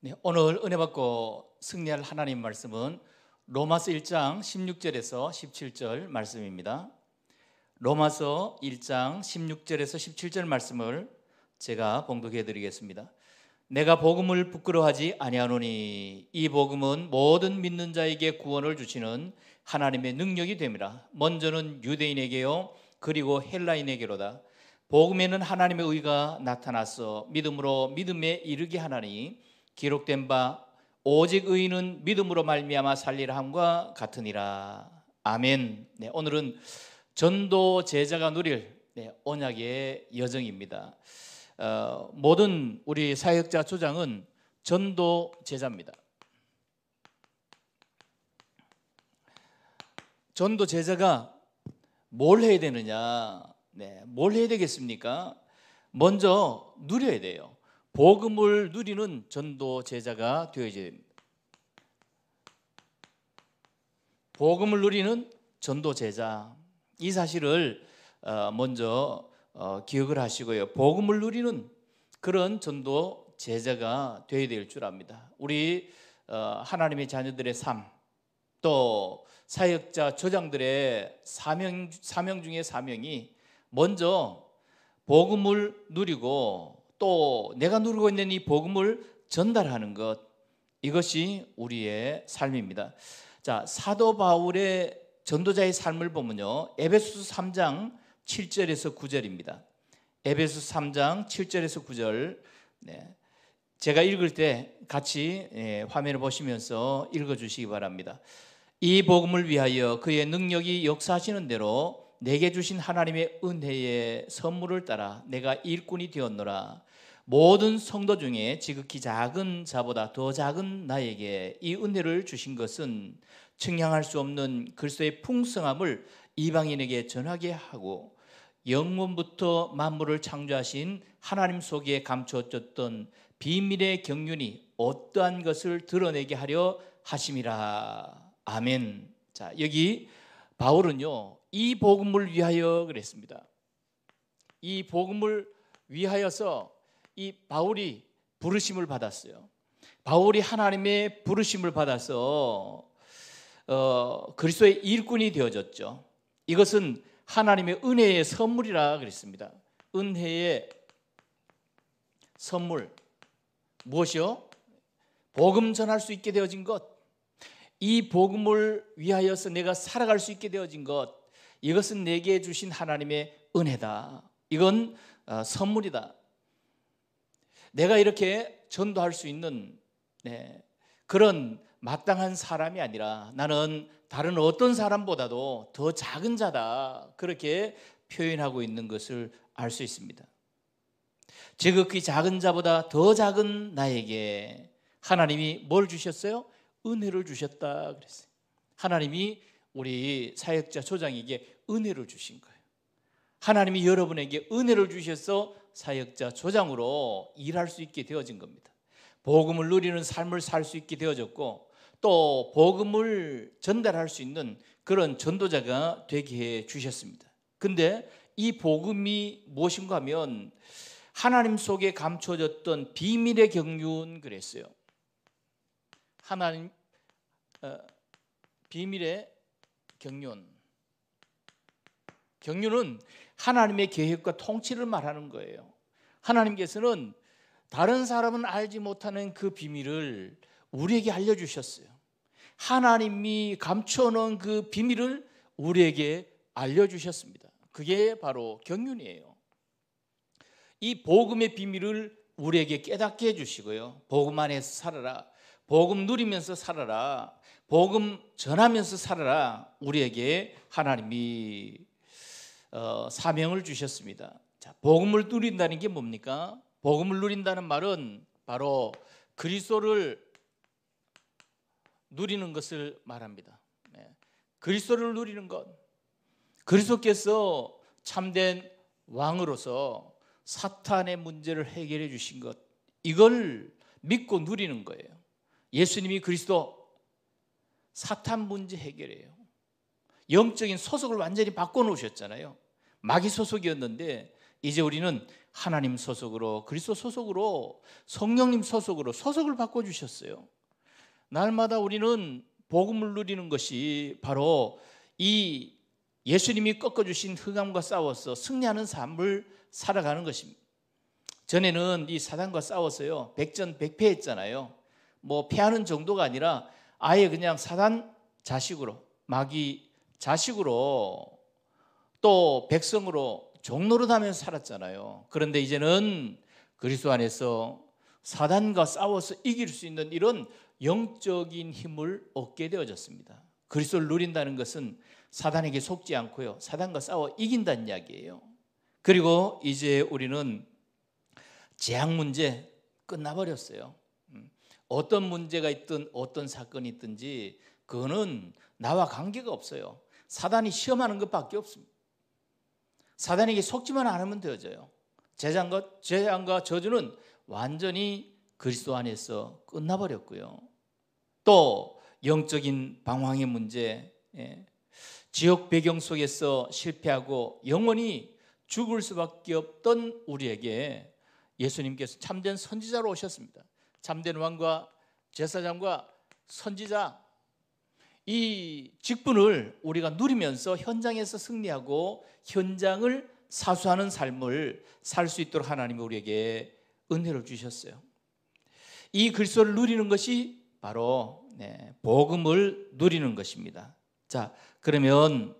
네, 오늘 은혜 받고 승리할 하나님 말씀은 로마서 1장 16절에서 17절 말씀입니다. 로마서 1장 16절에서 17절 말씀을 제가 봉독해 드리겠습니다. 내가 복음을 부끄러워하지 아니하노니 이 복음은 모든 믿는 자에게 구원을 주시는 하나님의 능력이 됨이라. 먼저는 유대인에게요 그리고 헬라인에게로다. 복음에는 하나님의 의가 나타나서 믿음으로 믿음에 이르게 하나니 기록된 바 오직 의인은 믿음으로 말미암아 살리라 함과 같으니라. 아멘. 네, 오늘은 전도 제자가 누릴 네, 언약의 여정입니다. 어, 모든 우리 사역자 초장은 전도 제자입니다. 전도 제자가 뭘 해야 되느냐? 네, 뭘 해야 되겠습니까? 먼저 누려야 돼요. 복음을 누리는 전도 제자가 되어야 됩니다. 복음을 누리는 전도 제자 이 사실을 어, 먼저 어, 기억을 하시고요. 복음을 누리는 그런 전도 제자가 되어야 될 줄 압니다. 우리 어, 하나님의 자녀들의 삶, 또 사역자 조장들의 사명 사명 중의 사명이 먼저 복음을 누리고 또 내가 누리고 있는 이 복음을 전달하는 것 이것이 우리의 삶입니다. 자, 사도 바울의 전도자의 삶을 보면요. 에베소서 3장 7절에서 9절입니다. 에베소서 3장 7절에서 9절. 네. 제가 읽을 때 같이 예, 화면을 보시면서 읽어 주시기 바랍니다. 이 복음을 위하여 그의 능력이 역사하시는 대로 내게 주신 하나님의 은혜의 선물을 따라 내가 일꾼이 되었노라. 모든 성도 중에 지극히 작은 자보다 더 작은 나에게 이 은혜를 주신 것은 측량할 수 없는 글쎄의 풍성함을 이방인에게 전하게 하고 영문부터 만물을 창조하신 하나님 속에 감춰졌던 비밀의 경륜이 어떠한 것을 드러내게 하려 하심이라. 아멘. 자, 여기 바울은요. 이 복음을 위하여 그랬습니다. 이 복음을 위하여서 이 바울이 부르심을 받았어요. 바울이 하나님의 부르심을 받아서 어, 그리스도의 일꾼이 되어졌죠. 이것은 하나님의 은혜의 선물이라 그랬습니다. 은혜의 선물 무엇이요? 복음 전할 수 있게 되어진 것. 이 복음을 위하여서 내가 살아갈 수 있게 되어진 것. 이것은 내게 주신 하나님의 은혜다. 이건 어, 선물이다. 내가 이렇게 전도할 수 있는 네, 그런 마땅한 사람이 아니라 나는 다른 어떤 사람보다도 더 작은 자다. 그렇게 표현하고 있는 것을 알 수 있습니다. 지극히 작은 자보다 더 작은 나에게 하나님이 뭘 주셨어요? 은혜를 주셨다 그랬어요. 하나님이 우리 사역자 초장에게 은혜를 주신 거예요. 하나님이 여러분에게 은혜를 주셔서 사역자 조장으로 일할 수 있게 되어진 겁니다. 복음을 누리는 삶을 살 수 있게 되어졌고 또 복음을 전달할 수 있는 그런 전도자가 되게 해 주셨습니다. 근데 이 복음이 무엇인가 하면 하나님 속에 감춰졌던 비밀의 경륜 그랬어요. 하나님 어, 비밀의 경륜. 경륜은 하나님의 계획과 통치를 말하는 거예요. 하나님께서는 다른 사람은 알지 못하는 그 비밀을 우리에게 알려주셨어요. 하나님이 감춰놓은 그 비밀을 우리에게 알려주셨습니다. 그게 바로 경륜이에요. 이 복음의 비밀을 우리에게 깨닫게 해주시고요. 복음 안에서 살아라. 복음 누리면서 살아라. 복음 전하면서 살아라. 우리에게 하나님이 어, 사명을 주셨습니다. 자, 복음을 누린다는 게 뭡니까? 복음을 누린다는 말은 바로 그리스도를 누리는 것을 말합니다. 네. 그리스도를 누리는 것. 그리스도께서 참된 왕으로서 사탄의 문제를 해결해 주신 것. 이걸 믿고 누리는 거예요. 예수님이 그리스도 사탄 문제 해결이요 영적인 소속을 완전히 바꿔 놓으셨잖아요. 마귀 소속이었는데 이제 우리는 하나님 소속으로 그리스도 소속으로 성령님 소속으로 소속을 바꿔 주셨어요. 날마다 우리는 복음을 누리는 것이 바로 이 예수님이 꺾어 주신 흑암과 싸워서 승리하는 삶을 살아가는 것입니다. 전에는 이 사단과 싸워서요. 백전백패했잖아요. 뭐 패하는 정도가 아니라 아예 그냥 사단 자식으로 마귀 자식으로 또 백성으로 종노릇하면서 살았잖아요. 그런데 이제는 그리스도 안에서 사단과 싸워서 이길 수 있는 이런 영적인 힘을 얻게 되어졌습니다. 그리스도를 누린다는 것은 사단에게 속지 않고요. 사단과 싸워 이긴다는 이야기예요. 그리고 이제 우리는 재앙 문제 끝나버렸어요. 음, 어떤 문제가 있든 어떤 사건이 있든지 그거는 나와 관계가 없어요. 사단이 시험하는 것밖에 없습니다. 사단에게 속지만 않으면 되어져요. 재산과 재앙과 저주는 완전히 그리스도 안에서 끝나버렸고요. 또 영적인 방황의 문제, 예. 지역 배경 속에서 실패하고 영원히 죽을 수밖에 없던 우리에게 예수님께서 참된 선지자로 오셨습니다. 참된 왕과 제사장과 선지자 이 직분을 우리가 누리면서 현장에서 승리하고 현장을 사수하는 삶을 살 수 있도록 하나님이 우리에게 은혜를 주셨어요. 이 글소를 누리는 것이 바로 네, 복음을 누리는 것입니다. 자, 그러면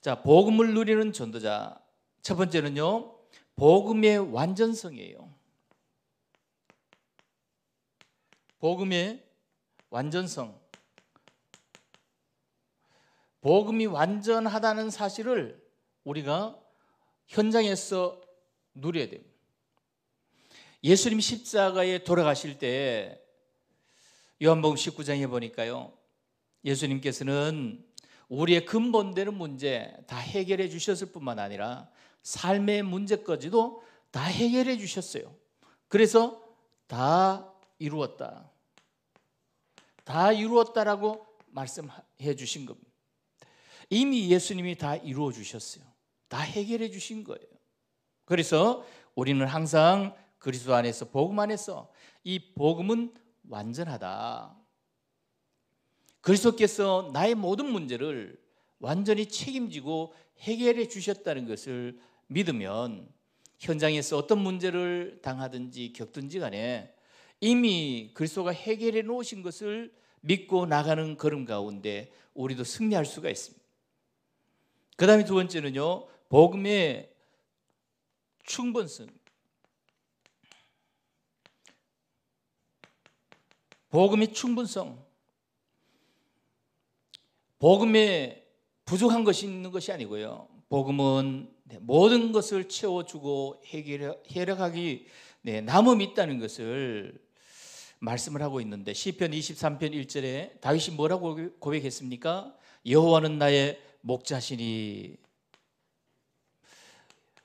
자, 복음을 누리는 전도자 첫 번째는요. 복음의 완전성이에요. 복음의 완전성. 복음이 완전하다는 사실을 우리가 현장에서 누려야 됩니다. 예수님 십자가에 돌아가실 때 요한복음 19장에 보니까요. 예수님께서는 우리의 근본되는 문제 다 해결해 주셨을 뿐만 아니라 삶의 문제까지도 다 해결해 주셨어요. 그래서 다 이루었다. 다 이루었다라고 말씀해 주신 겁니다. 이미 예수님이 다 이루어 주셨어요. 다 해결해 주신 거예요. 그래서 우리는 항상 그리스도 안에서 복음 안에서 이 복음은 완전하다. 그리스도께서 나의 모든 문제를 완전히 책임지고 해결해 주셨다는 것을 믿으면 현장에서 어떤 문제를 당하든지 겪든지 간에 이미 그리스도가 해결해 놓으신 것을 믿고 나가는 걸음 가운데 우리도 승리할 수가 있습니다. 그 다음에 두 번째는요, 복음의 충분성. 복음의 충분성. 복음에 부족한 것이 있는 것이 아니고요. 복음은 네, 모든 것을 채워주고 해결하기 네, 남음이 있다는 것을 말씀을 하고 있는데 시편 23편 1절에 다윗이 뭐라고 고백했습니까? 여호와는 나의 목자시니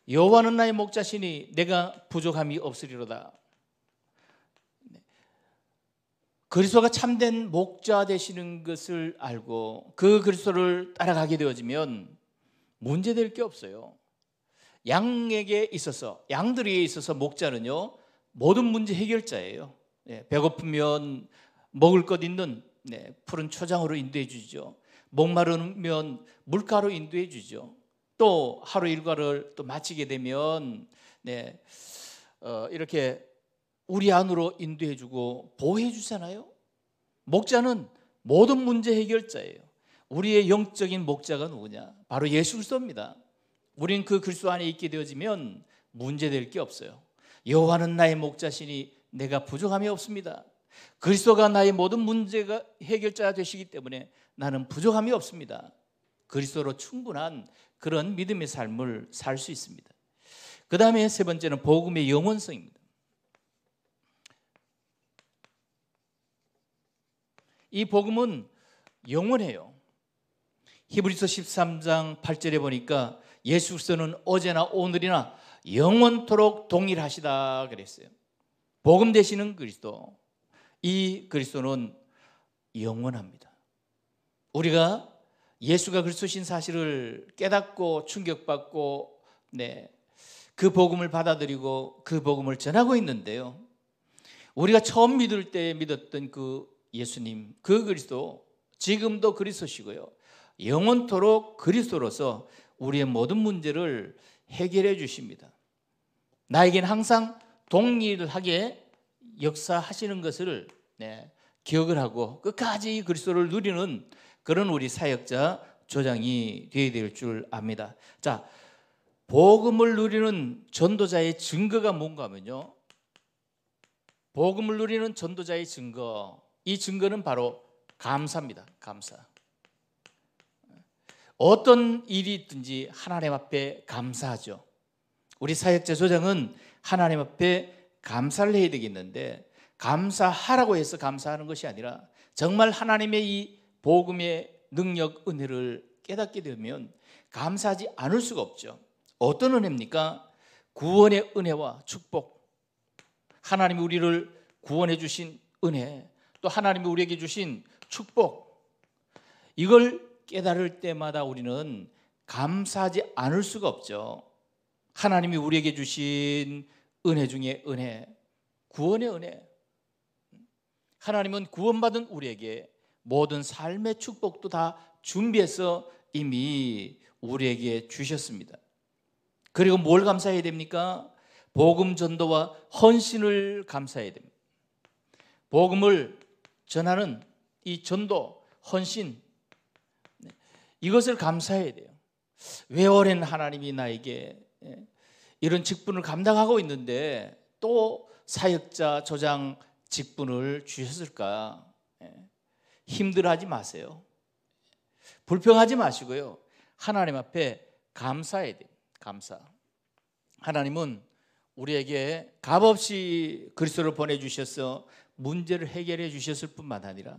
여호와는 나의 목자시니 내가 부족함이 없으리로다. 네. 그리스도가 참된 목자 되시는 것을 알고 그 그리스도를 따라가게 되어지면 문제될 게 없어요. 양에게 있어서 양들이 있어서 목자는요 모든 문제 해결자예요. 네, 배고프면 먹을 것 있는 네, 푸른 초장으로 인도해 주죠. 목마르면 물가로 인도해 주죠. 또 하루 일과를 또 마치게 되면 네, 어, 이렇게 우리 안으로 인도해 주고 보호해 주잖아요. 목자는 모든 문제 해결자예요. 우리의 영적인 목자가 누구냐? 바로 예수 그리스도입니다. 우린 그 그리스도 안에 있게 되어지면 문제될 게 없어요. 여호와는 나의 목자시니 내가 부족함이 없습니다. 그리스도가 나의 모든 문제가 해결자 되시기 때문에 나는 부족함이 없습니다. 그리스도로 충분한 그런 믿음의 삶을 살 수 있습니다. 그 다음에 세 번째는 복음의 영원성입니다. 이 복음은 영원해요. 히브리서 13장 8절에 보니까 예수 그서는 어제나 오늘이나 영원토록 동일하시다 그랬어요. 복음 되시는 그리스도 이 그리스도는 영원합니다. 우리가 예수가 그리스도신 사실을 깨닫고 충격받고 네. 그 복음을 받아들이고 그 복음을 전하고 있는데요. 우리가 처음 믿을 때 믿었던 그 예수님, 그 그리스도 지금도 그리스도시고요. 영원토록 그리스도로서 우리의 모든 문제를 해결해 주십니다. 나에겐 항상 동일하게 역사하시는 것을 네, 기억을 하고 끝까지 그리스도를 누리는 그런 우리 사역자 조장이 되어야 될 줄 압니다. 자, 복음을 누리는 전도자의 증거가 뭔가 하면요. 복음을 누리는 전도자의 증거. 이 증거는 바로 감사입니다. 감사. 어떤 일이 있든지 하나님 앞에 감사하죠. 우리 사역자 소장은 하나님 앞에 감사를 해야 되겠는데 감사하라고 해서 감사하는 것이 아니라 정말 하나님의 이 복음의 능력 은혜를 깨닫게 되면 감사하지 않을 수가 없죠. 어떤 은혜입니까? 구원의 은혜와 축복. 하나님이 우리를 구원해 주신 은혜, 또 하나님이 우리에게 주신 축복. 이걸 깨달을 때마다 우리는 감사하지 않을 수가 없죠. 하나님이 우리에게 주신 은혜 중에 은혜, 구원의 은혜. 하나님은 구원받은 우리에게 모든 삶의 축복도 다 준비해서 이미 우리에게 주셨습니다. 그리고 뭘 감사해야 됩니까? 복음 전도와 헌신을 감사해야 됩니다. 복음을 전하는 이 전도, 헌신 네, 이것을 감사해야 돼요. 왜 오랜 하나님이 나에게 예, 이런 직분을 감당하고 있는데 또 사역자 조장 직분을 주셨을까? 예, 힘들어하지 마세요. 불평하지 마시고요. 하나님 앞에 감사해야 돼요. 감사. 하나님은 우리에게 값없이 그리스도를 보내 주셔서 문제를 해결해 주셨을 뿐만 아니라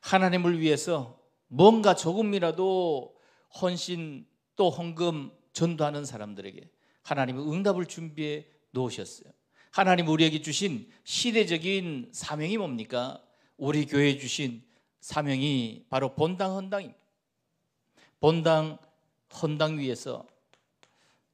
하나님을 위해서 뭔가 조금이라도 헌신 또 헌금 전도하는 사람들에게 하나님의 응답을 준비해 놓으셨어요. 하나님 우리에게 주신 시대적인 사명이 뭡니까? 우리 교회에 주신 사명이 바로 본당 헌당입니다. 본당 헌당 위에서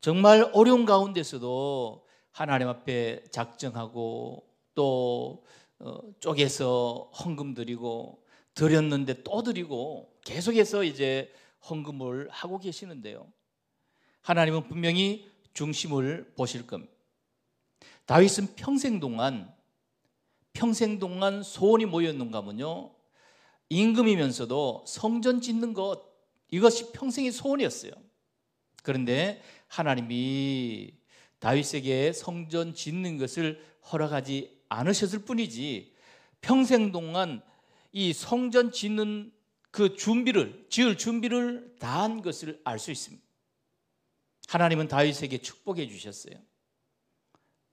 정말 어려운 가운데서도 하나님 앞에 작정하고 또 어, 쪼개서 헌금 드리고 드렸는데 또 드리고 계속해서 이제 헌금을 하고 계시는데요. 하나님은 분명히 중심을 보실 겁니다. 다윗은 평생 동안 평생 동안 소원이 모였는가 하면요. 임금이면서도 성전 짓는 것 이것이 평생의 소원이었어요. 그런데 하나님이 다윗에게 성전 짓는 것을 허락하지 않으셨을 뿐이지 평생 동안 이 성전 짓는 그 준비를 지을 준비를 다한 것을 알 수 있습니다. 하나님은 다윗에게 축복해 주셨어요.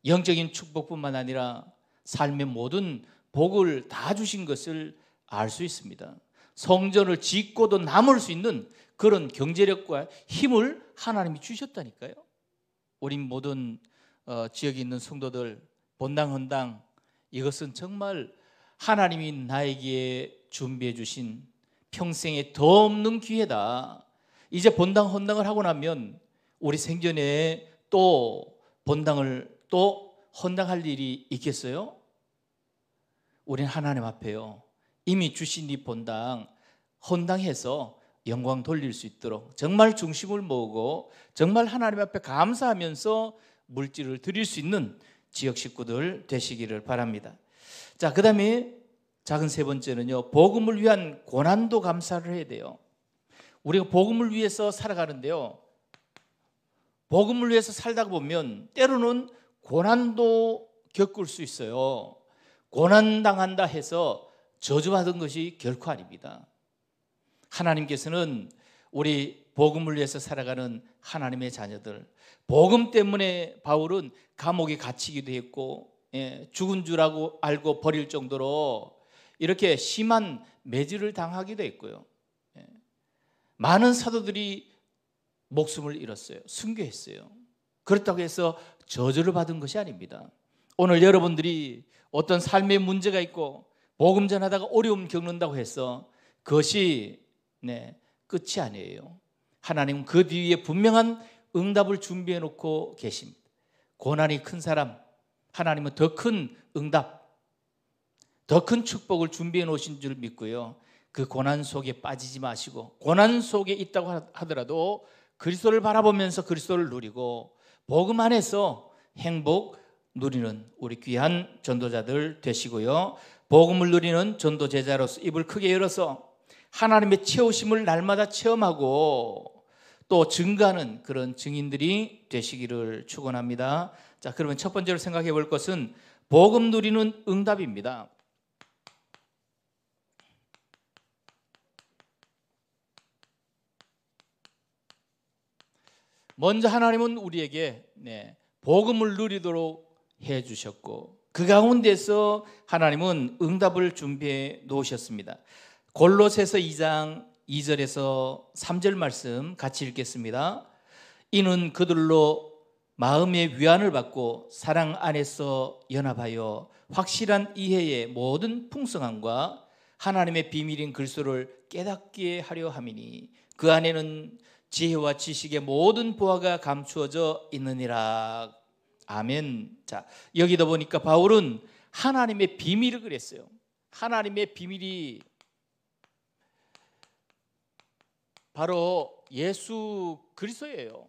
영적인 축복뿐만 아니라 삶의 모든 복을 다 주신 것을 알수 있습니다. 성전을 짓고도 남을 수 있는 그런 경제력과 힘을 하나님이 주셨다니까요. 우리 모든 어, 지역에 있는 성도들 본당 헌당 이것은 정말 하나님이 나에게 준비해 주신 평생에 더 없는 기회다. 이제 본당 헌당을 하고 나면 우리 생전에 또 본당을 또 헌당할 일이 있겠어요? 우리는 하나님 앞에요. 이미 주신 이 본당 헌당해서 영광 돌릴 수 있도록 정말 중심을 모으고 정말 하나님 앞에 감사하면서 물질을 드릴 수 있는 지역 식구들 되시기를 바랍니다. 자, 그다음에 작은 세 번째는요. 복음을 위한 고난도 감사를 해야 돼요. 우리가 복음을 위해서 살아가는데요. 복음을 위해서 살다 보면 때로는 고난도 겪을 수 있어요. 고난 당한다 해서 저주받은 것이 결코 아닙니다. 하나님께서는 우리 복음을 위해서 살아가는 하나님의 자녀들, 복음 때문에 바울은 감옥에 갇히기도 했고, 예, 죽은 줄 알고, 알고 버릴 정도로 이렇게 심한 매질을 당하기도 했고요. 예, 많은 사도들이 목숨을 잃었어요. 순교했어요. 그렇다고 해서 저주를 받은 것이 아닙니다. 오늘 여러분들이 어떤 삶의 문제가 있고 복음 전하다가 어려움 겪는다고 해서 그것이 네, 끝이 아니에요. 하나님은 그 뒤에 분명한 응답을 준비해 놓고 계십니다. 고난이 큰 사람, 하나님은 더 큰 응답, 더 큰 축복을 준비해 놓으신 줄 믿고요. 그 고난 속에 빠지지 마시고 고난 속에 있다고 하더라도 그리스도를 바라보면서 그리스도를 누리고 복음 안에서 행복 누리는 우리 귀한 전도자들 되시고요. 복음을 누리는 전도 제자로서 입을 크게 열어서 하나님의 채우심을 날마다 체험하고 또 증가하는 그런 증인들이 되시기를 축원합니다. 자, 그러면 첫 번째로 생각해 볼 것은 복음 누리는 응답입니다. 먼저 하나님은 우리에게 네, 복음을 누리도록 해 주셨고 그 가운데서 하나님은 응답을 준비해 놓으셨습니다. 골로새서 2장 2절에서 3절 말씀 같이 읽겠습니다. 이는 그들로 마음의 위안을 받고 사랑 안에서 연합하여 확실한 이해의 모든 풍성함과 하나님의 비밀인 글소를 깨닫게 하려 함이니 그 안에는 지혜와 지식의 모든 보화가 감추어져 있느니라 아멘. 자, 여기도 보니까 바울은 하나님의 비밀을 그랬어요. 하나님의 비밀이 바로 예수 그리스도예요.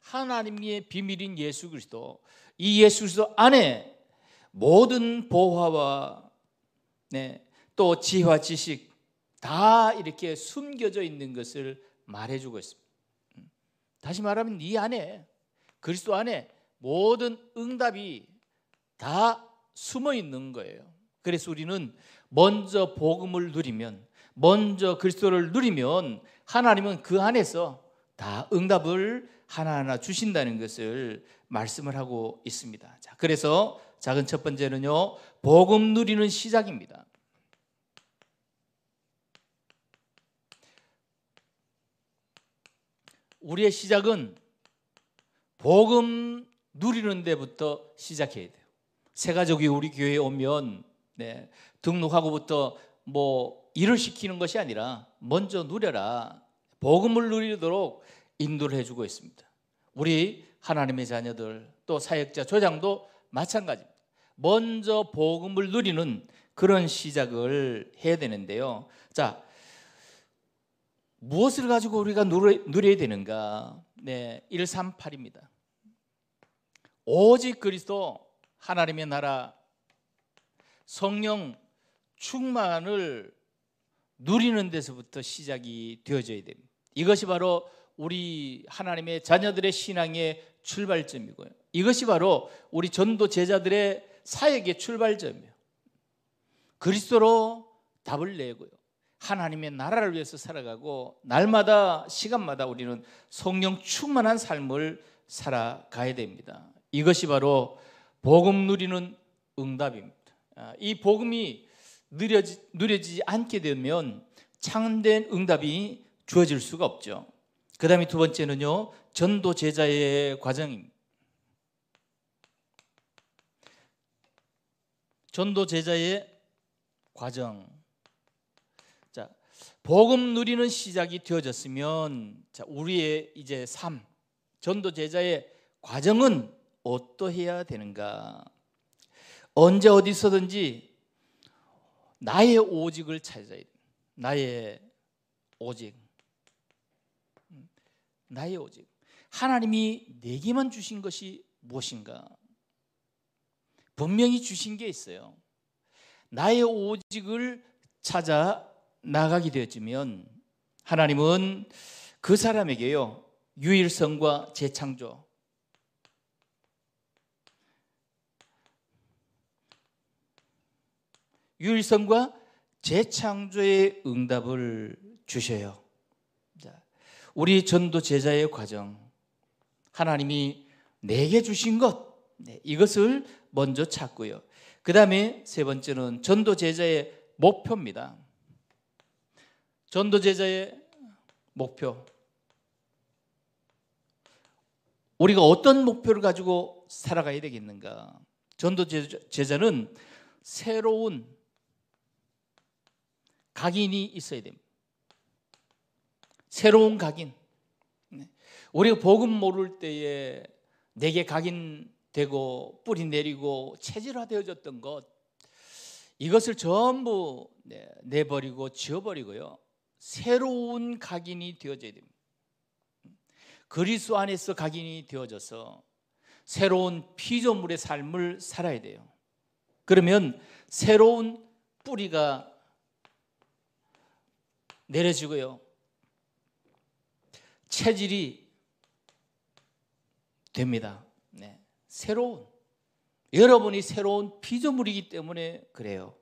하나님의 비밀인 예수 그리스도. 이 예수 그리스도 안에 모든 보화와 네, 또 지혜와 지식 다 이렇게 숨겨져 있는 것을 말해주고 있습니다. 음. 다시 말하면 이 안에 그리스도 안에 모든 응답이 다 숨어 있는 거예요. 그래서 우리는 먼저 복음을 누리면 먼저 그리스도를 누리면 하나님은 그 안에서 다 응답을 하나하나 주신다는 것을 말씀을 하고 있습니다. 자, 그래서 작은 첫 번째는요. 복음 누리는 시작입니다. 우리의 시작은 복음 누리는 데부터 시작해야 돼요. 새 가족이 우리 교회에 오면 네, 등록하고부터 뭐 일을 시키는 것이 아니라 먼저 누려라. 복음을 누리도록 인도를 해주고 있습니다. 우리 하나님의 자녀들 또 사역자 조장도 마찬가지입니다. 먼저 복음을 누리는 그런 시작을 해야 되는데요. 자, 무엇을 가지고 우리가 누려, 야 되는가? 네, 138입니다. 오직 그리스도 하나님의 나라 성령 충만을 누리는 데서부터 시작이 되어져야 됩니다. 이것이 바로 우리 하나님의 자녀들의 신앙의 출발점이고요. 이것이 바로 우리 전도 제자들의 사역의 출발점이에요. 그리스도로 답을 내고요. 하나님의 나라를 위해서 살아가고 날마다 시간마다 우리는 성령 충만한 삶을 살아가야 됩니다. 이것이 바로 복음 누리는 응답입니다. 아, 이 복음이 누려지, 누려지지 않게 되면 참된 응답이 주어질 수가 없죠. 그 다음에 두 번째는요, 전도 제자의 과정입니다. 전도 제자의 과정. 자, 복음 누리는 시작이 되어졌으면 자, 우리의 이제 삶, 전도 제자의 과정은 어떠해야 되는가? 언제 어디서든지 나의 오직을 찾아야 돼. 나의 오직. 음, 나의 오직. 하나님이 내게만 주신 것이 무엇인가? 분명히 주신 게 있어요. 나의 오직을 찾아 나가게 되었지면 하나님은 그 사람에게요. 유일성과 재창조 유일성과 재창조의 응답을 주셔요. 우리 전도 제자의 과정, 하나님이 내게 주신 것, 네, 이것을 먼저 찾고요. 그 다음에 세 번째는 전도 제자의 목표입니다. 전도 제자의 목표. 우리가 어떤 목표를 가지고 살아가야 되겠는가? 전도 제자는 새로운 각인이 있어야 됩니다. 새로운 각인. 네. 우리가 복음 모를 때에 내게 각인되고 뿌리 내리고 체질화되어졌던 것 이것을 전부 네, 내버리고 지워버리고요. 새로운 각인이 되어져야 됩니다. 그리스 안에서 각인이 되어져서 새로운 피조물의 삶을 살아야 돼요. 그러면 새로운 뿌리가 내려주고요. 체질이 됩니다. 네. 새로운 여러분이 새로운 피조물이기 때문에 그래요.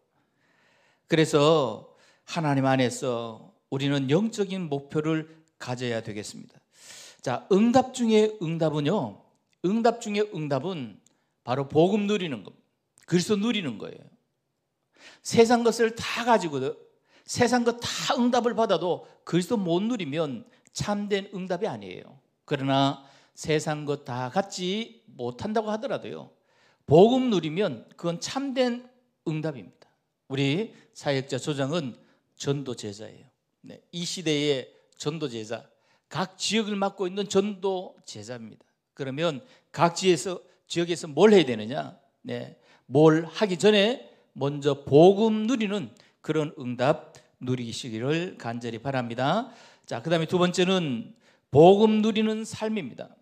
그래서 하나님 안에서 우리는 영적인 목표를 가져야 되겠습니다. 자, 응답 중에 응답은요. 응답 중에 응답은 바로 복음 누리는 겁니다. 그리스도 누리는 거예요. 세상 것을 다 가지고 세상 것다 그 응답을 받아도 그리스도 못 누리면 참된 응답이 아니에요. 그러나 세상 것다 그 갖지 못한다고 하더라도요. 복음 누리면 그건 참된 응답입니다. 우리 사역자 조장은 전도 제자예요. 네, 이 시대의 전도 제자, 각 지역을 맡고 있는 전도 제자입니다. 그러면 각 지에서 지역에서 뭘 해야 되느냐? 네, 뭘 하기 전에 먼저 복음 누리는 그런 응답 누리시기를 간절히 바랍니다. 자, 그 다음에 두 번째는 복음 누리는 삶입니다.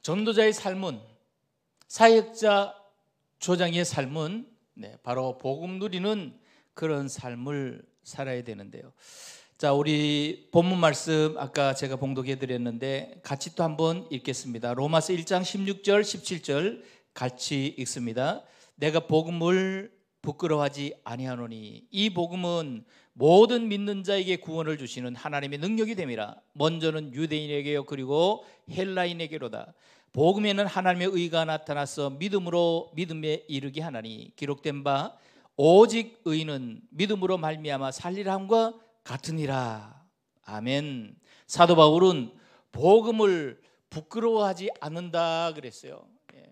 전도자의 삶은 사역자 조장의 삶은 네, 바로 복음 누리는 그런 삶을 살아야 되는데요. 자, 우리 본문 말씀 아까 제가 봉독해 드렸는데 같이 또 한번 읽겠습니다. 로마서 1장 16절, 17절 같이 읽습니다. 내가 복음을 부끄러워하지 아니하노니 이 복음은 모든 믿는 자에게 구원을 주시는 하나님의 능력이 됨이라. 먼저는 유대인에게요 그리고 헬라인에게로다. 복음에는 하나님의 의가 나타나서 믿음으로 믿음에 이르게 하나니 기록된 바 오직 의인은 믿음으로 말미암아 살리라 함과 같으니라. 아멘. 사도 바울은 복음을 부끄러워하지 않는다 그랬어요. 예.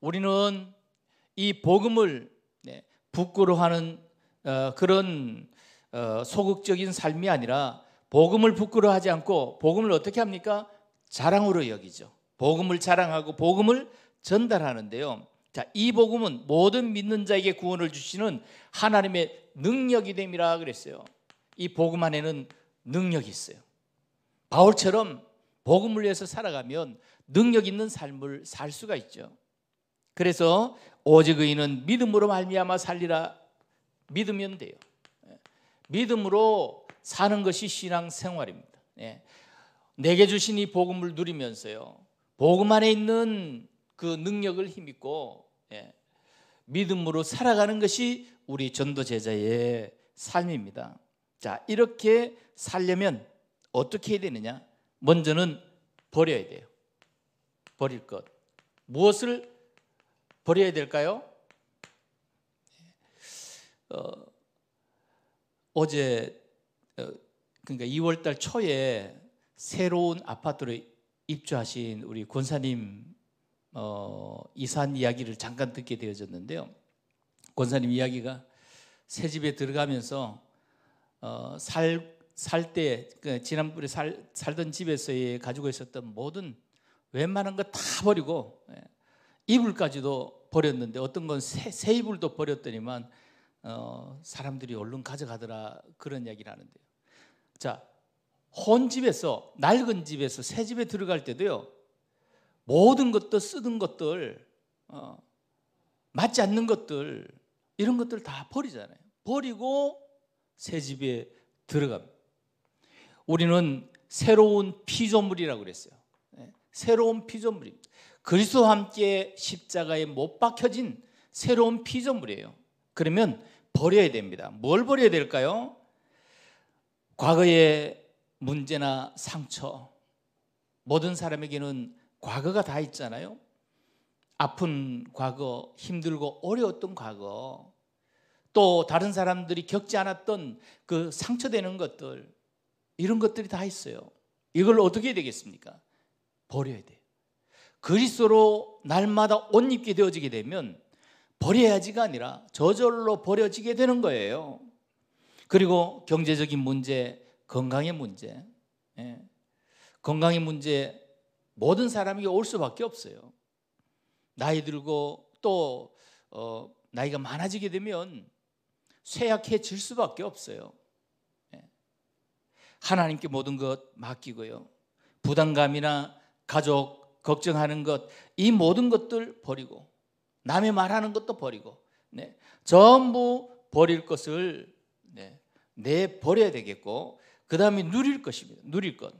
우리는 이 복음을 예, 부끄러워하는 어, 그런 어, 소극적인 삶이 아니라 복음을 부끄러워하지 않고 복음을 어떻게 합니까? 자랑으로 여기죠. 복음을 자랑하고 복음을 전달하는데요. 자, 이 복음은 모든 믿는 자에게 구원을 주시는 하나님의 능력이 됨이라 그랬어요. 이 복음 안에는 능력이 있어요. 바울처럼 복음을 위해서 살아가면 능력 있는 삶을 살 수가 있죠. 그래서 오직 의인은 믿음으로 말미암아 살리라 믿으면 돼요. 믿음으로 사는 것이 신앙 생활입니다. 예. 내게 주신 이 복음을 누리면서요. 복음 안에 있는 그 능력을 힘입고 예. 믿음으로 살아가는 것이 우리 전도 제자의 삶입니다. 자, 이렇게 살려면 어떻게 해야 되느냐? 먼저는 버려야 돼요. 버릴 것. 무엇을 버려야 될까요? 어, 어제 어, 그러니까 2월 달 초에 새로운 아파트로 입주하신 우리 권사님 어, 이산 이야기를 잠깐 듣게 되어졌는데요. 권사님 이야기가 새 집에 들어가면서 어, 살, 살 때, 그 지난번에 살, 살던 집에서 가지고 있었던 모든 웬만한 거 다 버리고 예, 이불까지도 버렸는데 어떤 건 새 새 이불도 버렸더니만 어, 사람들이 얼른 가져가더라 그런 이야기를 하는데요. 자, 혼 집에서 낡은 집에서 새 집에 들어갈 때도요. 모든 것도 쓰던 것들 어, 맞지 않는 것들 이런 것들 다 버리잖아요. 버리고 새 집에 들어갑니다. 우리는 새로운 피조물이라고 그랬어요. 예, 새로운 피조물입니다. 그리스도와 함께 십자가에 못 박혀진 새로운 피조물이에요. 그러면 버려야 됩니다. 뭘 버려야 될까요? 과거의 문제나 상처. 모든 사람에게는 과거가 다 있잖아요. 아픈 과거, 힘들고 어려웠던 과거, 또 다른 사람들이 겪지 않았던 그 상처되는 것들 이런 것들이 다 있어요. 이걸 어떻게 해야 되겠습니까? 버려야 돼요. 그리스도로 날마다 옷 입게 되어지게 되면 버려야지가 아니라 저절로 버려지게 되는 거예요. 그리고 경제적인 문제, 건강의 문제, 예. 건강의 문제 모든 사람에게 올 수밖에 없어요. 나이 들고 또 어, 나이가 많아지게 되면 쇠약해질 수밖에 없어요. 예. 하나님께 모든 것 맡기고요. 부담감이나 가족 걱정하는 것, 이 모든 것들 버리고, 남의 말하는 것도 버리고, 네. 전부 버릴 것을 네. 내 버려야 되겠고, 그 다음에 누릴 것입니다. 누릴 것.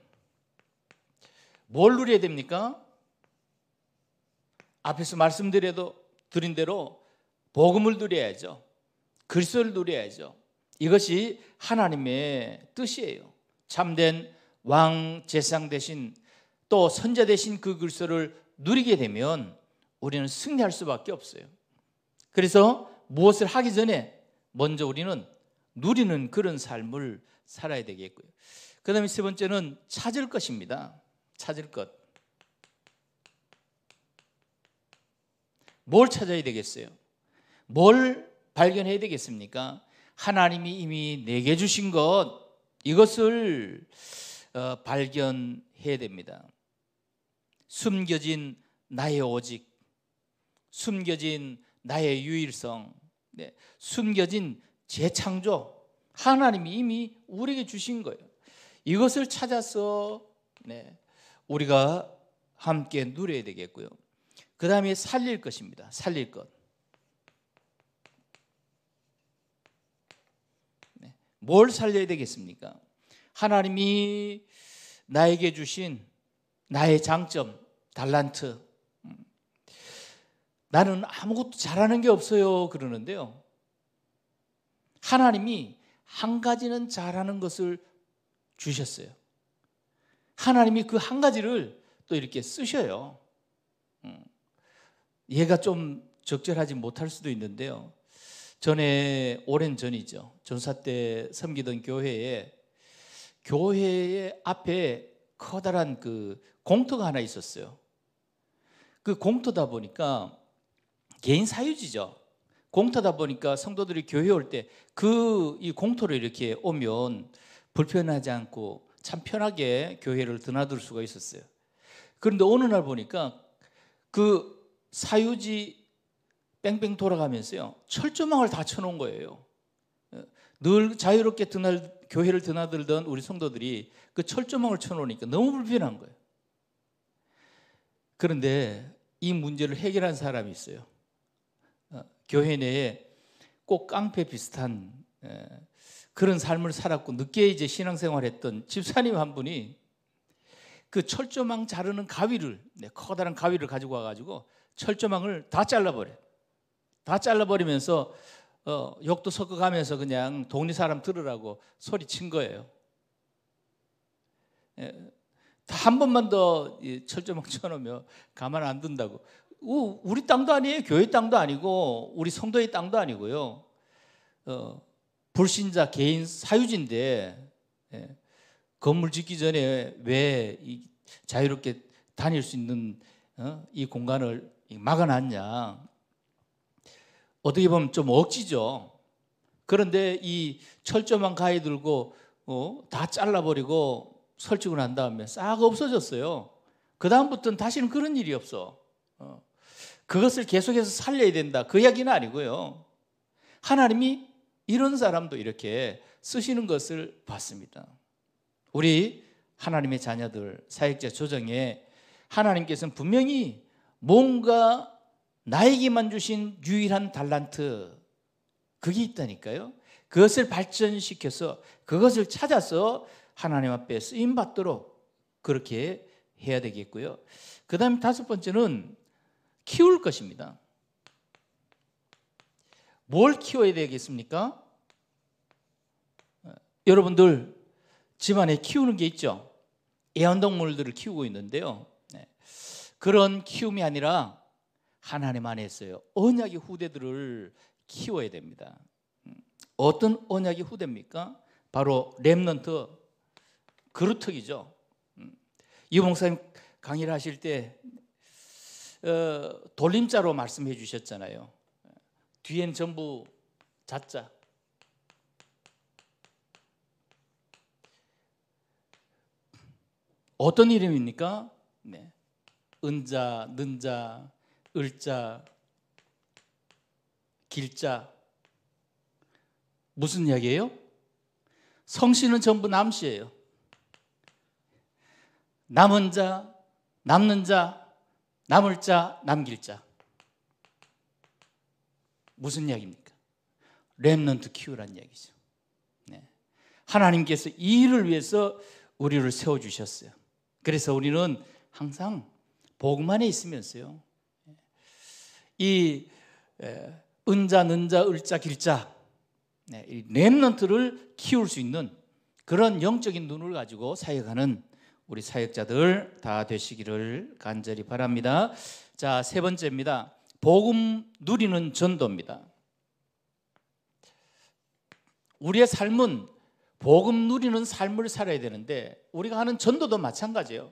뭘 누려야 됩니까? 앞에서 말씀드려도 드린 대로 복음을 누려야죠. 그리스도를 누려야죠. 이것이 하나님의 뜻이에요. 참된 왕 제상 대신 또 선자 대신 그 그리스도를 누리게 되면 우리는 승리할 수밖에 없어요. 그래서 무엇을 하기 전에 먼저 우리는 누리는 그런 삶을 살아야 되겠고요. 그 다음에 세 번째는 찾을 것입니다. 찾을 것. 뭘 찾아야 되겠어요? 뭘 발견해야 되겠습니까? 하나님이 이미 내게 주신 것 이것을 어, 발견해야 됩니다. 숨겨진 나의 오직, 숨겨진 나의 유일성, 네, 숨겨진 재창조, 하나님이 이미 우리에게 주신 거예요. 이것을 찾아서 네, 우리가 함께 누려야 되겠고요. 그 다음에 살릴 것입니다. 살릴 것. 뭘 살려야 되겠습니까? 하나님이 나에게 주신 나의 장점, 달란트. 음. 나는 아무것도 잘하는 게 없어요. 그러는데요. 하나님이 한 가지는 잘하는 것을 주셨어요. 하나님이 그 한 가지를 또 이렇게 쓰셔요. 음. 얘가 좀 적절하지 못할 수도 있는데요. 전에 오랜 전이죠. 전사 때 섬기던 교회에 교회의 앞에 커다란 그 공터가 하나 있었어요. 그 공터다 보니까 개인 사유지죠. 공터다 보니까 성도들이 교회 올 때 그 이 공터를 이렇게 오면 불편하지 않고 참 편하게 교회를 드나들 수가 있었어요. 그런데 어느 날 보니까 그 사유지 뺑뺑 돌아가면서요. 철조망을 다 쳐놓은 거예요. 어, 늘 자유롭게 드날, 교회를 드나들던 우리 성도들이 그 철조망을 쳐놓으니까 너무 불편한 거예요. 그런데 이 문제를 해결한 사람이 있어요. 어, 교회 내에 꼭 깡패 비슷한 그런 삶을 살았고 늦게 이제 신앙생활했던 집사님 한 분이 그 철조망 자르는 가위를 네, 커다란 가위를 가지고 와가지고 철조망을 다 잘라버려. 다 잘라버리면서 어, 욕도 섞어가면서 그냥 동네 사람 들으라고 소리친 거예요. 예, 한 번만 더 철조망 쳐놓으면 가만 안 둔다고. 우리 땅도 아니에요. 교회 땅도 아니고 우리 성도의 땅도 아니고요. 어, 불신자 개인 사유지인데 예, 건물 짓기 전에 왜 자유롭게 다닐 수 있는 어? 이 공간을 막아놨냐. 어떻게 보면 좀 억지죠. 그런데 이 철조망 가위 들고 어, 다 잘라버리고 설치고 난 다음에 싹 없어졌어요. 그 다음부터는 다시는 그런 일이 없어. 어. 그것을 계속해서 살려야 된다. 그 이야기는 아니고요. 하나님이 이런 사람도 이렇게 쓰시는 것을 봤습니다. 우리 하나님의 자녀들 사역자 조정에 하나님께서는 분명히 뭔가 나에게만 주신 유일한 달란트 그게 있다니까요. 그것을 발전시켜서 그것을 찾아서 하나님 앞에 쓰임 받도록 그렇게 해야 되겠고요. 그다음 다섯 번째는 키울 것입니다. 뭘 키워야 되겠습니까? 어, 여러분들 집안에 키우는 게 있죠. 애완동물들을 키우고 있는데요. 네. 그런 키움이 아니라 하나님 안에 있어요. 언약의 후대들을 키워야 됩니다. 음. 어떤 언약의 후대입니까? 바로 렘런트 그루터기죠. 음. 이봉사님 강의를 하실 때 어, 돌림자로 말씀해 주셨잖아요. 뒤엔 전부 자자. 어떤 이름입니까? 네. 은자, 는자, 을자, 길자 무슨 이야기예요? 성씨는 전부 남씨예요. 남은 자, 남는 자, 남을 자, 남길 자. 무슨 이야기입니까? 렘넌트 키우란 이야기죠. 네. 하나님께서 이 일을 위해서 우리를 세워주셨어요. 그래서 우리는 항상 복음 에 있으면서요. 이 은자, 는자, 을자, 길자 네, 이런트를 키울 수 있는 그런 영적인 눈을 가지고 사역하는 우리 사역자들 다 되시기를 간절히 바랍니다. 자, 세 번째입니다. 복음 누리는 전도입니다. 우리의 삶은 복음 누리는 삶을 살아야 되는데 우리가 하는 전도도 마찬가지예요.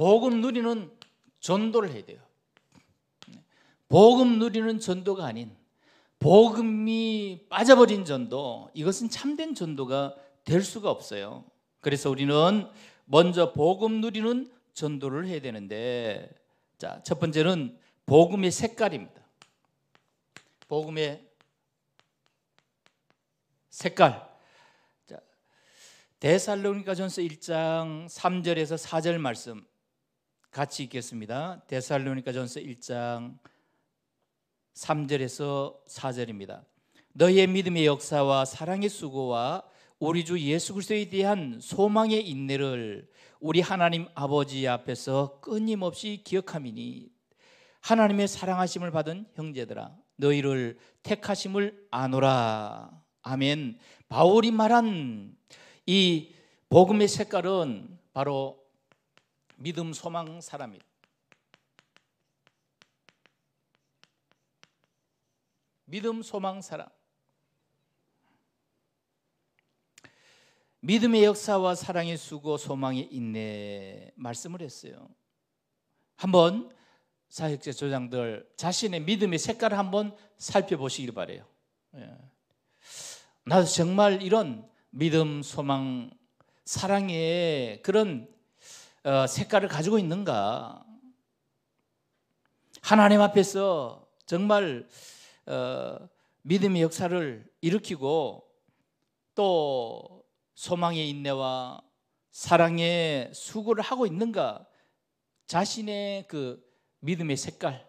복음 누리는 전도를 해야 돼요. 복음 누리는 전도가 아닌 복음이 빠져버린 전도 이것은 참된 전도가 될 수가 없어요. 그래서 우리는 먼저 복음 누리는 전도를 해야 되는데 자, 첫 번째는 복음의 색깔입니다. 복음의 색깔. 자, 데살로니가전서 1장 3절에서 4절 말씀. 같이 읽겠습니다. 데살로니가전서 1장 3절에서 4절입니다. 너희의 믿음의 역사와 사랑의 수고와 우리 주 예수 그리스도에 대한 소망의 인내를 우리 하나님 아버지 앞에서 끊임없이 기억함이니 하나님의 사랑하심을 받은 형제들아 너희를 택하심을 아노라. 아멘. 바울이 말한 이 복음의 색깔은 바로 믿음, 소망, 사람입 믿음, 소망, 사랑. 믿음의 역사와 사랑의 수고, 소망의 인내 말씀을 했어요. 한번 사역제 조장들 자신의 믿음의 색깔을 한번 살펴보시길 바래요. 예. 나도 정말 이런 믿음, 소망, 사랑의 그런 어, 색깔을 가지고 있는가? 하나님 앞에서 정말 어, 믿음의 역사를 일으키고 또 소망의 인내와 사랑의 수고를 하고 있는가? 자신의 그 믿음의 색깔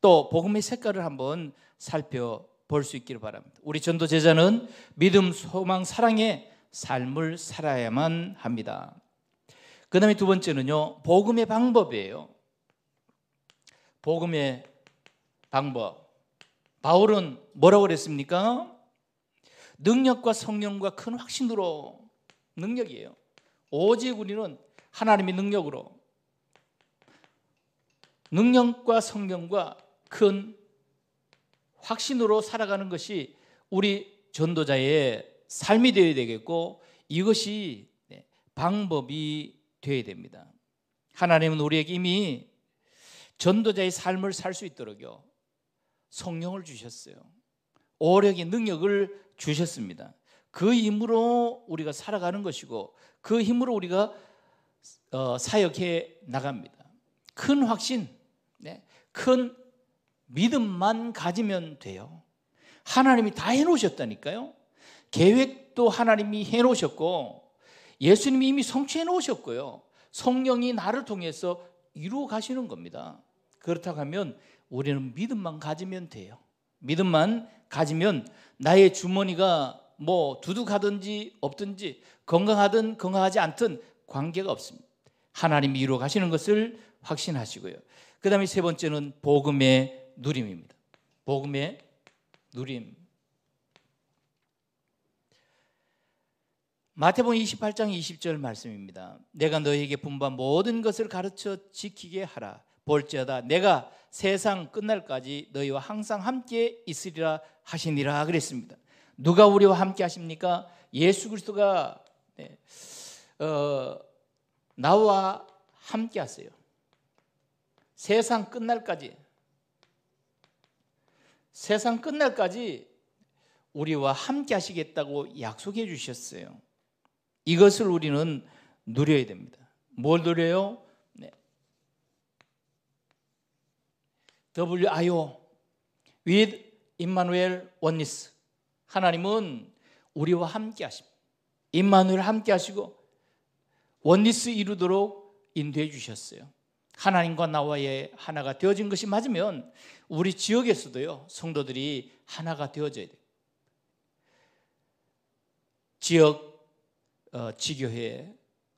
또 복음의 색깔을 한번 살펴볼 수 있기를 바랍니다. 우리 전도 제자는 믿음, 소망, 사랑의 삶을 살아야만 합니다. 그 다음에 두 번째는요, 복음의 방법이에요. 복음의 방법. 바울은 뭐라고 그랬습니까? 능력과 성령과 큰 확신으로 능력이에요. 오직 우리는 하나님의 능력으로 능력과 성령과 큰 확신으로 살아가는 것이 우리 전도자의 삶이 되어야 되겠고 이것이 네, 방법이 되어야 됩니다. 하나님은 우리에게 이미 전도자의 삶을 살 수 있도록요. 성령을 주셨어요. 오력의 능력을 주셨습니다. 그 힘으로 우리가 살아가는 것이고 그 힘으로 우리가 어, 사역해 나갑니다. 큰 확신, 네, 큰 믿음만 가지면 돼요. 하나님이 다 해놓으셨다니까요. 계획도 하나님이 해놓으셨고 예수님이 이미 성취해 놓으셨고요. 성령이 나를 통해서 이루어 가시는 겁니다. 그렇다고 하면 우리는 믿음만 가지면 돼요. 믿음만 가지면 나의 주머니가 뭐 두둑하든지 없든지 건강하든 건강하지 않든 관계가 없습니다. 하나님이 이루어 가시는 것을 확신하시고요. 그 다음에 세 번째는 복음의 누림입니다. 복음의 누림. 마태복음 28장 20절 말씀입니다. 내가 너에게 분부한 모든 것을 가르쳐 지키게 하라. 볼지어다 내가 세상 끝날까지 너희와 항상 함께 있으리라 하시니라 그랬습니다. 누가 우리와 함께 하십니까? 예수 그리스도가 네, 어, 나와 함께 하세요. 세상 끝날까지 세상 끝날까지 우리와 함께 하시겠다고 약속해 주셨어요. 이것을 우리는 누려야 됩니다. 뭘 누려요? 네. WIO with Immanuel oneness. 하나님은 우리와 함께 하십니다. 임마누엘 함께 하시고 원리스 이루도록 인도해 주셨어요. 하나님과 나와의 하나가 되어진 것이 맞으면 우리 지역에서도요. 성도들이 하나가 되어져야 돼요. 지역 어, 지교회,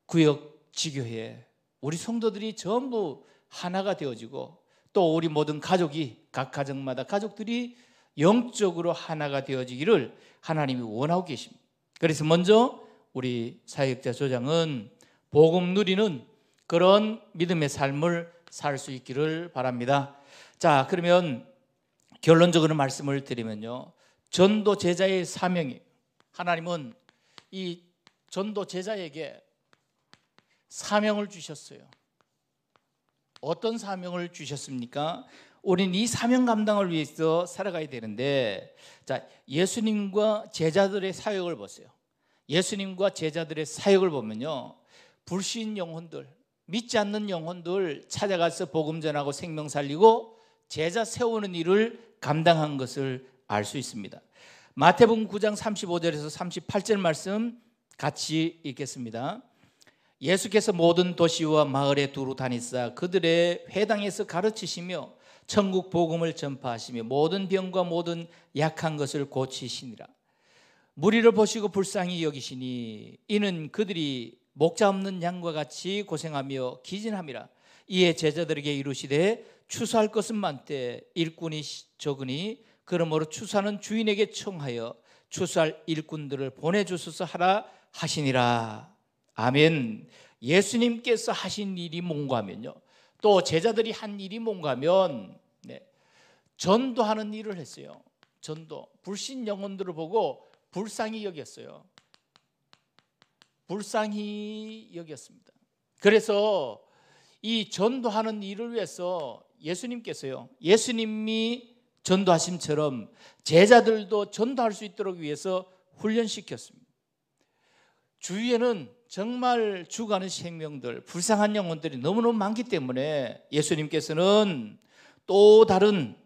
구역 지교회, 우리 성도들이 전부 하나가 되어지고 또 우리 모든 가족이 각 가정마다 가족들이 영적으로 하나가 되어지기를 하나님이 원하고 계십니다. 그래서 먼저 우리 사역자 조장은 복음 누리는 그런 믿음의 삶을 살 수 있기를 바랍니다. 자, 그러면 결론적으로 말씀을 드리면요. 전도 제자의 사명이 하나님은 이 전도 제자에게 사명을 주셨어요. 어떤 사명을 주셨습니까? 우리는 이 사명 감당을 위해서 살아가야 되는데 자, 예수님과 제자들의 사역을 보세요. 예수님과 제자들의 사역을 보면요. 불신 영혼들, 믿지 않는 영혼들 찾아가서 복음 전하고 생명 살리고 제자 세우는 일을 감당한 것을 알 수 있습니다. 마태복음 9장 35절에서 38절 말씀 같이 읽겠습니다. 예수께서 모든 도시와 마을에 두루 다니사 그들의 회당에서 가르치시며 천국 복음을 전파하시며 모든 병과 모든 약한 것을 고치시니라. 무리를 보시고 불쌍히 여기시니 이는 그들이 목자 없는 양과 같이 고생하며 기진함이라. 이에 제자들에게 이루시되 추수할 것은 많되 일꾼이 적으니 그러므로 추사는 주인에게 청하여 추수할 일꾼들을 보내주소서 하라 하시니라. 아멘. 예수님께서 하신 일이 뭔가 하면요. 또 제자들이 한 일이 뭔가 하면 네. 전도하는 일을 했어요. 전도. 불신 영혼들을 보고 불쌍히 여겼어요. 불쌍히 여겼습니다. 그래서 이 전도하는 일을 위해서 예수님께서요. 예수님이 전도하심처럼 제자들도 전도할 수 있도록 위해서 훈련시켰습니다. 주위에는 정말 죽어가는 생명들, 불쌍한 영혼들이 너무너무 많기 때문에 예수님께서는 또 다른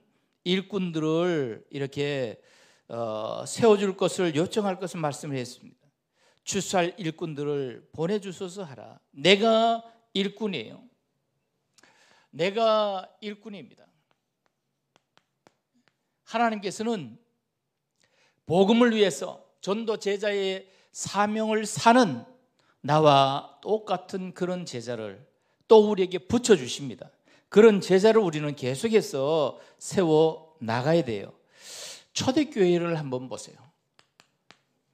일꾼들을 이렇게 어, 세워줄 것을 요청할 것을 말씀을 했습니다. 추수 일꾼들을 보내주소서 하라. 내가 일꾼이에요. 내가 일꾼입니다. 하나님께서는 복음을 위해서 전도 제자의 사명을 사는 나와 똑같은 그런 제자를 또 우리에게 붙여주십니다. 그런 제자를 우리는 계속해서 세워 나가야 돼요. 초대교회를 한번 보세요.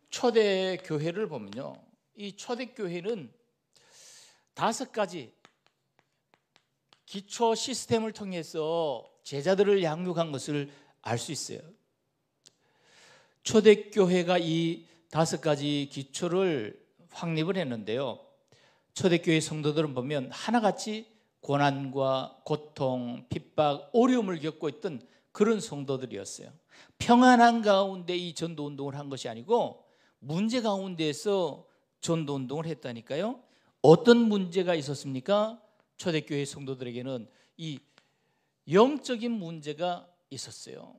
초대교회를 보면요. 이 초대교회는 다섯 가지 기초 시스템을 통해서 제자들을 양육한 것을 알 수 있어요. 초대교회가 이 다섯 가지 기초를 확립을 했는데요. 초대교회 성도들은 보면 하나같이 고난과 고통, 핍박, 어려움을 겪고 있던 그런 성도들이었어요. 평안한 가운데 이 전도 운동을 한 것이 아니고 문제 가운데서 전도 운동을 했다니까요. 어떤 문제가 있었습니까? 초대교회 성도들에게는 이 영적인 문제가 있었어요.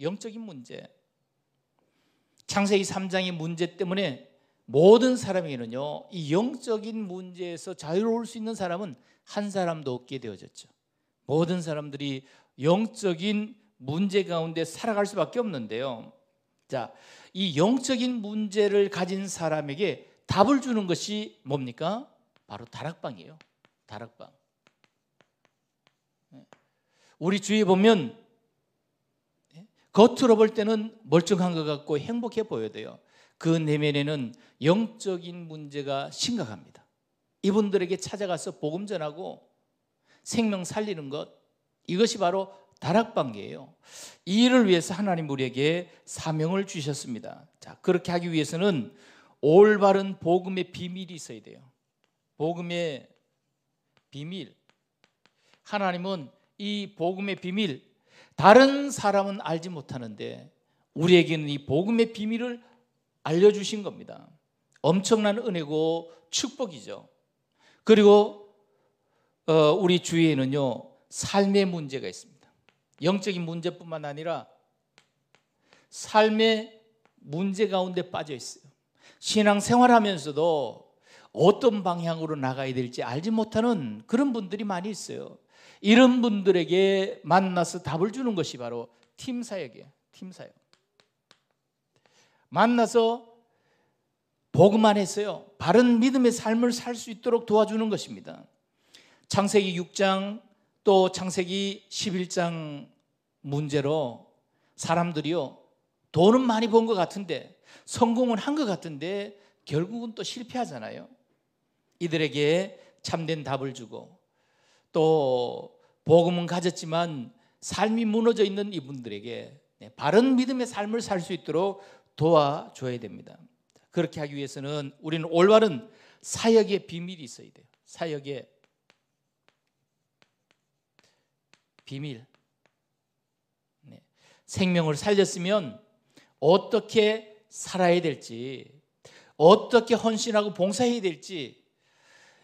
영적인 문제. 창세기 3장의 문제 때문에 모든 사람에게는요 이 영적인 문제에서 자유로울 수 있는 사람은 한 사람도 없게 되어졌죠. 모든 사람들이 영적인 문제 가운데 살아갈 수밖에 없는데요. 자, 이 영적인 문제를 가진 사람에게 답을 주는 것이 뭡니까? 바로 다락방이에요. 다락방. 네. 우리 주위에 보면 겉으로 볼 때는 멀쩡한 것 같고 행복해 보여야 돼요. 그 내면에는 영적인 문제가 심각합니다. 이분들에게 찾아가서 복음 전하고 생명 살리는 것 이것이 바로 다락방계예요이 일을 위해서 하나님 우리에게 사명을 주셨습니다. 자, 그렇게 하기 위해서는 올바른 복음의 비밀이 있어야 돼요. 복음의 비밀. 하나님은 이 복음의 비밀 다른 사람은 알지 못하는데 우리에게는 이 복음의 비밀을 알려주신 겁니다. 엄청난 은혜고 축복이죠. 그리고 어, 우리 주위에는요 삶의 문제가 있습니다. 영적인 문제뿐만 아니라 삶의 문제 가운데 빠져 있어요. 신앙 생활하면서도 어떤 방향으로 나가야 될지 알지 못하는 그런 분들이 많이 있어요. 이런 분들에게 만나서 답을 주는 것이 바로 팀 사역이에요. 팀 사역. 만나서 복음만 했어요. 바른 믿음의 삶을 살 수 있도록 도와주는 것입니다. 창세기 6장 또 창세기 11장 문제로 사람들이요. 돈은 많이 번 것 같은데 성공은 한 것 같은데 결국은 또 실패하잖아요. 이들에게 참된 답을 주고 또 복음은 가졌지만 삶이 무너져 있는 이분들에게 네, 바른 믿음의 삶을 살 수 있도록 도와줘야 됩니다. 그렇게 하기 위해서는 우리는 올바른 사역의 비밀이 있어야 돼요. 사역의 비밀. 네. 생명을 살렸으면 어떻게 살아야 될지, 어떻게 헌신하고 봉사해야 될지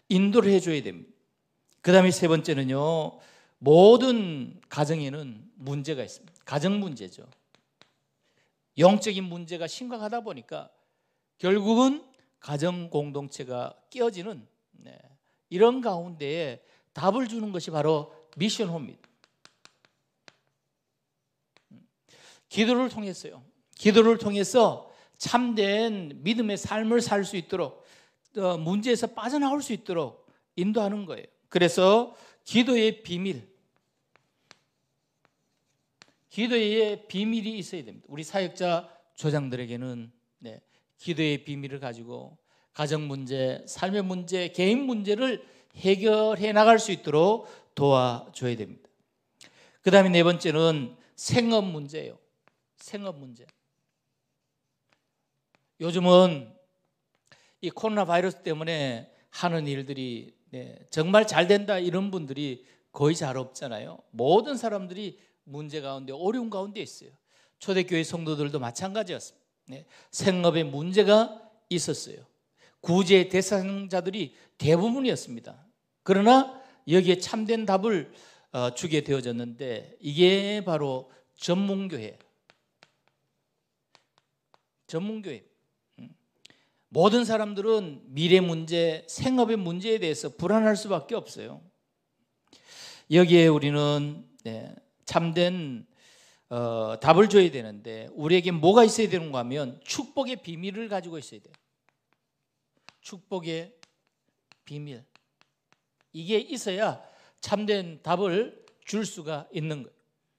인도를 해줘야 됩니다. 그 다음에 세 번째는요, 모든 가정에는 문제가 있습니다. 가정 문제죠. 영적인 문제가 심각하다 보니까 결국은 가정 공동체가 깨어지는 네, 이런 가운데에 답을 주는 것이 바로 미션홈입니다. 기도를 통해서요 기도를 통해서 참된 믿음의 삶을 살 수 있도록 어, 문제에서 빠져나올 수 있도록 인도하는 거예요. 그래서 기도의 비밀, 기도의 비밀이 있어야 됩니다. 우리 사역자 조장들에게는 네, 기도의 비밀을 가지고 가정 문제, 삶의 문제, 개인 문제를 해결해 나갈 수 있도록 도와줘야 됩니다. 그 다음에 네 번째는 생업 문제예요. 생업 문제. 요즘은 이 코로나 바이러스 때문에 하는 일들이 네, 정말 잘 된다 이런 분들이 거의 잘 없잖아요. 모든 사람들이 문제 가운데 어려운 가운데 있어요. 초대교회 성도들도 마찬가지였습니다. 네, 생업에 문제가 있었어요. 구제 대상자들이 대부분이었습니다. 그러나 여기에 참된 답을 어, 주게 되어졌는데 이게 바로 전문교회 전문교회 모든 사람들은 미래 문제, 생업의 문제에 대해서 불안할 수밖에 없어요. 여기에 우리는 네, 참된 어, 답을 줘야 되는데 우리에게 뭐가 있어야 되는가 하면 축복의 비밀을 가지고 있어야 돼요. 축복의 비밀. 이게 있어야 참된 답을 줄 수가 있는 거예요.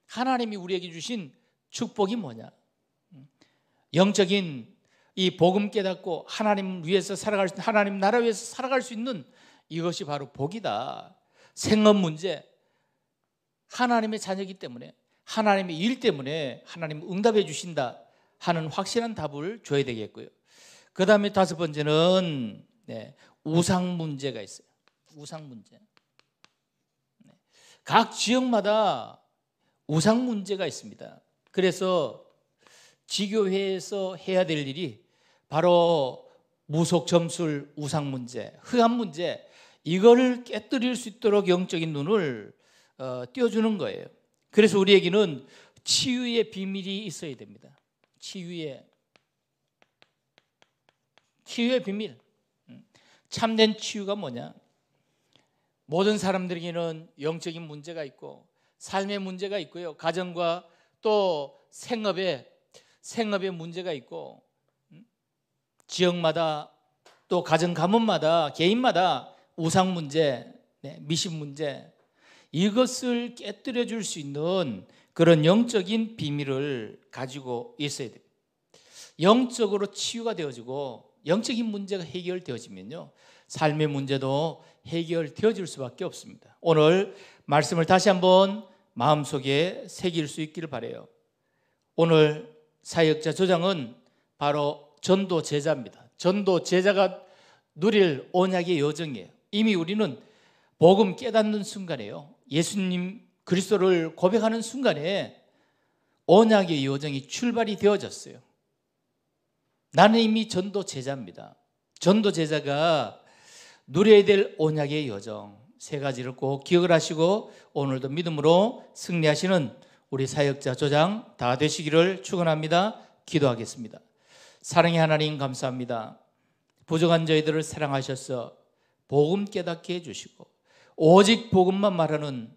하나님이 우리에게 주신 축복이 뭐냐? 음, 영적인 이 복음 깨닫고 하나님 위해서 살아갈 수 하나님 나라 위해서 살아갈 수 있는 이것이 바로 복이다. 생업 문제 하나님의 자녀이기 때문에 하나님의 일 때문에 하나님 응답해 주신다 하는 확실한 답을 줘야 되겠고요. 그 다음에 다섯 번째는 네, 우상 문제가 있어요. 우상 문제. 네, 각 지역마다 우상 문제가 있습니다. 그래서 지교회에서 해야 될 일이 바로 무속 점술 우상 문제, 흑암 문제 이거를 깨뜨릴 수 있도록 영적인 눈을 어, 띄워주는 거예요. 그래서 우리에게는 치유의 비밀이 있어야 됩니다. 치유의 치유의 비밀. 음. 참된 치유가 뭐냐? 모든 사람들에게는 영적인 문제가 있고 삶의 문제가 있고요. 가정과 또 생업에 생업에 문제가 있고 음? 지역마다 또 가정 가문마다 개인마다 우상 문제, 네, 미신 문제 이것을 깨뜨려 줄 수 있는 그런 영적인 비밀을 가지고 있어야 돼요. 영적으로 치유가 되어지고 영적인 문제가 해결되어지면요. 삶의 문제도 해결되어질 수밖에 없습니다. 오늘 말씀을 다시 한번 마음속에 새길 수 있기를 바래요. 오늘 사역자 조장은 바로 전도 제자입니다. 전도 제자가 누릴 언약의 여정이에요. 이미 우리는 복음 깨닫는 순간에요. 예수님 그리스도를 고백하는 순간에 언약의 여정이 출발이 되어졌어요. 나는 이미 전도 제자입니다. 전도 제자가 누려야 될 언약의 여정 세 가지를 꼭 기억을 하시고 오늘도 믿음으로 승리하시는 우리 사역자 조장 다 되시기를 축원합니다. 기도하겠습니다. 사랑의 하나님 감사합니다. 부족한 저희들을 사랑하셔서 복음 깨닫게 해주시고 오직 복음만 말하는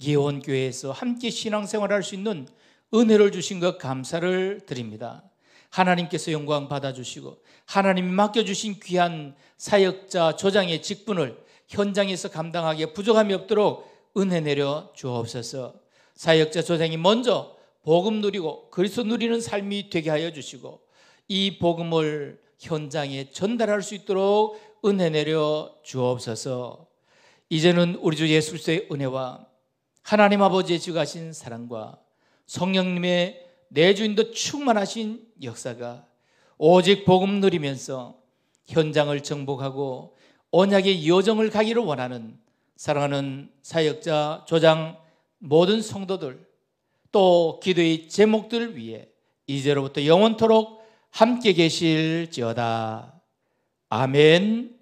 예원교회에서 함께 신앙생활할 수 있는 은혜를 주신 것 감사를 드립니다. 하나님께서 영광 받아주시고 하나님이 맡겨주신 귀한 사역자 조장의 직분을 현장에서 감당하기에 부족함이 없도록 은혜 내려 주옵소서 사역자 조상이 먼저 복음 누리고 그리스도 누리는 삶이 되게 하여 주시고 이 복음을 현장에 전달할 수 있도록 은혜 내려 주옵소서. 이제는 우리 주 예수 의 은혜와 하나님 아버지의 지가신 사랑과 성령님의 내주인도 충만하신 역사가 오직 복음 누리면서 현장을 정복하고 언약의 여정을 가기를 원하는 사랑하는 사역자 조장 모든 성도들 또 기도의 제목들 위해 이제로부터 영원토록 함께 계실지어다. 아멘.